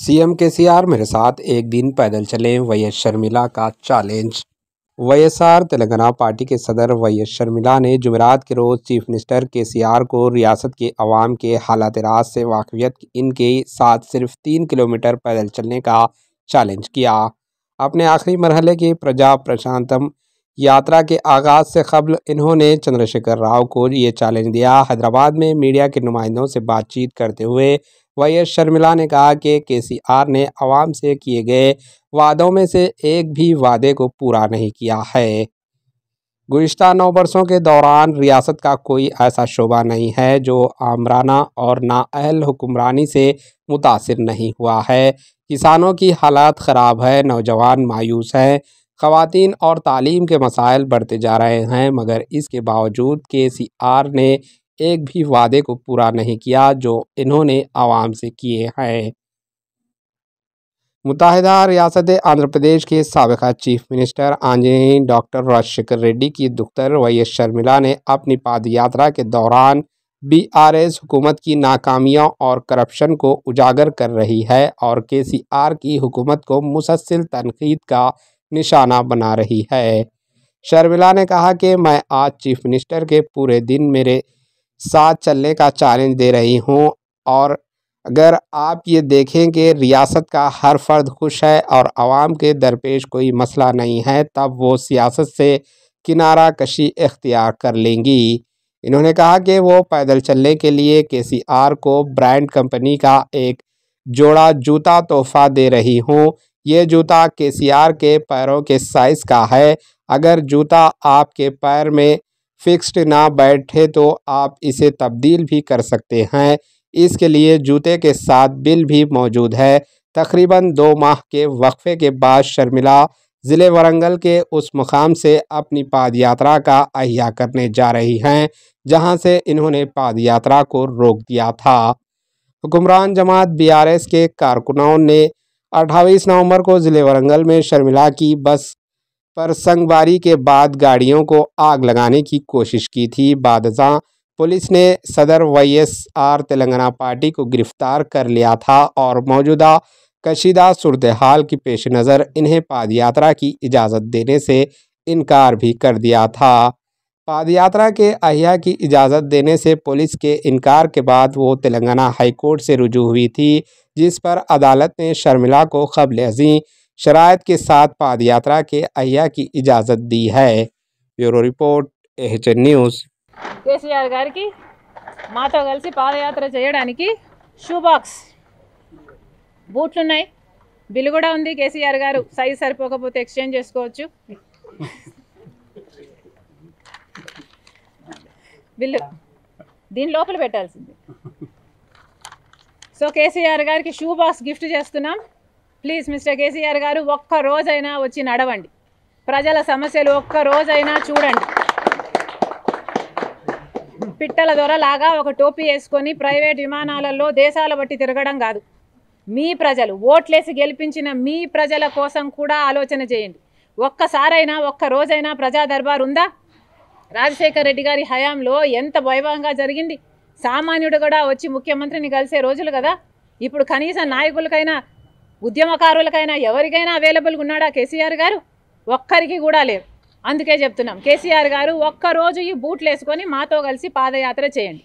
CM are मेरे साथ एक दिन पैदल चलें वैएस शर्मिला का चैलेंज वाईएसआर तेलंगाना पार्टी के सदर वैएस शर्मिला ने जुमेरात के रोज़ चीफ मिनिस्टर के आर को रियासत के अवाम के हालात राज से वाकफियत इनके साथ सिर्फ तीन किलोमीटर पैदल चलने का चैलेंज किया अपने आखिरी मरहले के प्रजा प्रशांतम यात्रा के आगाज़ से कबल इन्होंने चंद्रशेखर राव को ये चैलेंज दिया हैदराबाद में मीडिया के नुमाइंदों से बातचीत करते हुए वाई एस शर्मिला ने कहा कि के सी आर ने आवाम से किए गए वादों में से एक भी वादे को पूरा नहीं किया है गुज्त नौ बरसों के दौरान रियासत का कोई ऐसा शोबा नहीं है जो आमराना और नाअहल हुक्मरानी से मुतासर नहीं हुआ है किसानों की हालात ख़राब है नौजवान मायूस हैं खातन और तालीम के मसाइल बढ़ते जा रहे हैं मगर इसके बावजूद के सी आर ने एक भी वादे को पूरा नहीं किया जो इन्होंने आवाम से किए हैं मुतहदा रियासत आंध्र प्रदेश के सबका चीफ मिनिस्टर आंजनी डॉक्टर राजशेखर रेड्डी की दुख्तर वैएस शर्मिला ने अपनी पाद यात्रा के दौरान बी आर एस हुकूमत की नाकामियों और करप्शन को उजागर कर रही है और के सी आर की हुकूमत को मुसलसिल तनकीद का निशाना बना रही है शर्मिला ने कहा कि मैं आज चीफ मिनिस्टर के पूरे दिन मेरे साथ चलने का चैलेंज दे रही हूँ और अगर आप ये देखें कि रियासत का हर फर्द खुश है और आवाम के दरपेश कोई मसला नहीं है तब वो सियासत से किनारा कशी इख्तियार कर लेंगी इन्होंने कहा कि वो पैदल चलने के लिए के सी आर को ब्रांड कंपनी का एक जोड़ा जूता तोहफा दे रही हूँ ये जूता के सी आर के पैरों के साइज़ का है अगर जूता आपके पैर में फिक्स्ड ना बैठे तो आप इसे तब्दील भी कर सकते हैं इसके लिए जूते के साथ बिल भी मौजूद है तकरीबन दो माह के वक्फे के बाद शर्मिला ज़िले वरंगल के उस मुकाम से अपनी पाद यात्रा का अहिया करने जा रही हैं जहां से इन्होंने पाद यात्रा को रोक दिया था हुकुमरान जमात बीआरएस के कारकुनाओं ने 28 नवंबर को ज़िले वरंगल में शर्मिला की बस पर संगवारी के बाद गाड़ियों को आग लगाने की कोशिश की थी बाद पुलिस ने सदर वाईएसआर तेलंगाना पार्टी को गिरफ्तार कर लिया था और मौजूदा कशीदा सूरतहाल की पेश नज़र इन्हें पादयात्रा की इजाज़त देने से इनकार भी कर दिया था पादयात्रा के अहिया की इजाज़त देने से पुलिस के इनकार के बाद वो तेलंगाना हाईकोर्ट से रुजू हुई थी जिस पर अदालत ने शर्मिला को खबल अजी शरायत के साथ पाद यात्रा के अहिया की इजाजत दी है bureau report H news KCR गार की माता कल पादयात्रा चेयड़ा की षू बूटलनाई बिल उ केसीआर गार सैज सरपोक एक्सचेज बिल दीन लपल पटा सो केसीआर गारू बाक्स गिफ्ट चुनाव ప్లీజ్ మిస్టర్ కేసీఆర్ గారు ఒక్క రోజైనా వచ్చి నడవండి ప్రజల సమస్యలు ఒక్క రోజైనా చూడండి పిట్టల దొరలాగా ఒక టోపీ వేసుకొని ప్రైవేట్ విమానాలలో దేశాల బట్టి తిరగడం కాదు మీ ప్రజలు ఓట్లేసి గెలిపించిన మీ ప్రజల కోసం కూడా ఆలోచన చేయండి ఒక్కసారైనా ఒక్క రోజైనా ప్రజా దర్బార్ ఉందా రాజశేఖర రెడ్డి గారి హయాంలో ఎంత వైభవంగా జరిగింది సామాన్యుడు కూడా వచ్చి ముఖ్యమంత్రిని కలిసే రోజులు కదా ఇప్పుడు కనీసం నాయకులకైనా ఉద్యమకారులకైనా ఎవరికైనా అవైలబుల్గా ఉన్నాడా కేసీఆర్ గారు ఒక్కరికి కూడా లేరు అందుకే చెప్తున్నాం కేసీఆర్ గారు ఒక్కరోజు ఈ బూట్లు వేసుకొని మాతో కలిసి పాదయాత్ర చేయండి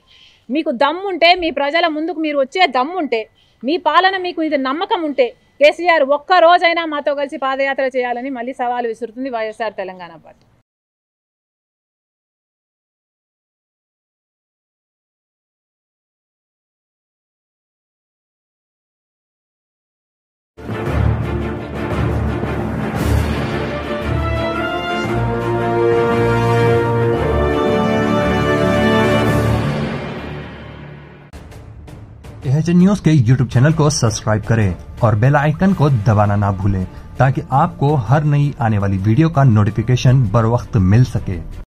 మీకు దమ్ముంటే మీ ప్రజల ముందుకు మీరు వచ్చే దమ్ముంటే మీ పాలన మీకు ఇది నమ్మకం ఉంటే కేసీఆర్ ఒక్కరోజైనా మాతో కలిసి పాదయాత్ర చేయాలని మళ్ళీ సవాలు విసురుతుంది YSR Telangana party H news के यूट्यूब चैनल को सब्सक्राइब करें और बेल आइकन को दबाना ना भूलें ताकि आपको हर नई आने वाली वीडियो का नोटिफिकेशन बर वक्त मिल सके